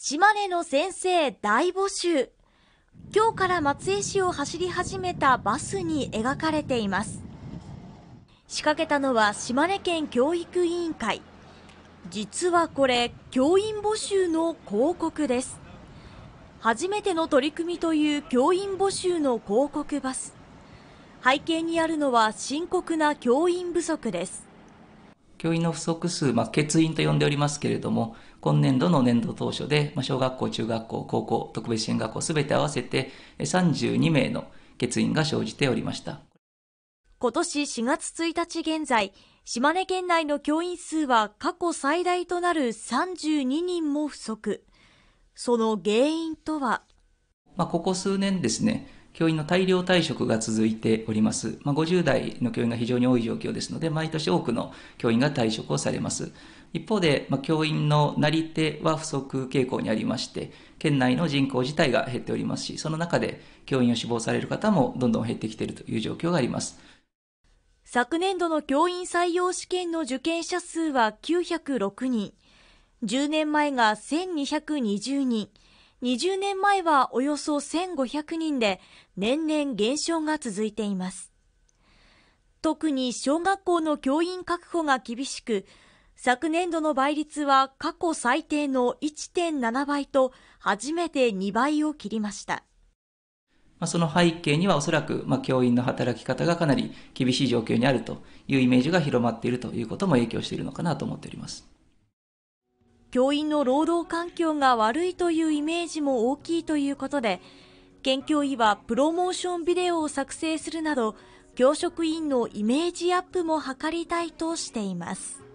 島根の先生大募集今日から松江市を走り始めたバスに描かれています仕掛けたのは島根県教育委員会実はこれ教員募集の広告です初めての取り組みという教員募集の広告バス背景にあるのは深刻な教員不足です教員の不足数、まあ、欠員と呼んでおりますけれども、今年度の年度当初で、まあ、小学校、中学校、高校、特別支援学校すべて合わせて32名の欠員が生じておりました。今年4月1日現在、島根県内の教員数は過去最大となる32人も不足。その原因とはまあ、ここ数年ですね、教員の大量退職が続いております。まあ、50代の教員が非常に多い状況ですので、毎年多くの教員が退職をされます。一方で、まあ、教員のなり手は不足傾向にありまして、県内の人口自体が減っておりますし、その中で教員を志望される方もどんどん減ってきているという状況があります。昨年度の教員採用試験の受験者数は906人、10年前が1220人、20年前はおよそ1500人で年々減少が続いています特に小学校の教員確保が厳しく昨年度の倍率は過去最低の1.7倍と初めて2倍を切りましたその背景にはおそらく、ま教員の働き方がかなり厳しい状況にあるというイメージが広まっているということも影響しているのかなと思っております。教員の労働環境が悪いというイメージも大きいということで、県教委はプロモーションビデオを作成するなど、教職員のイメージアップも図りたいとしています。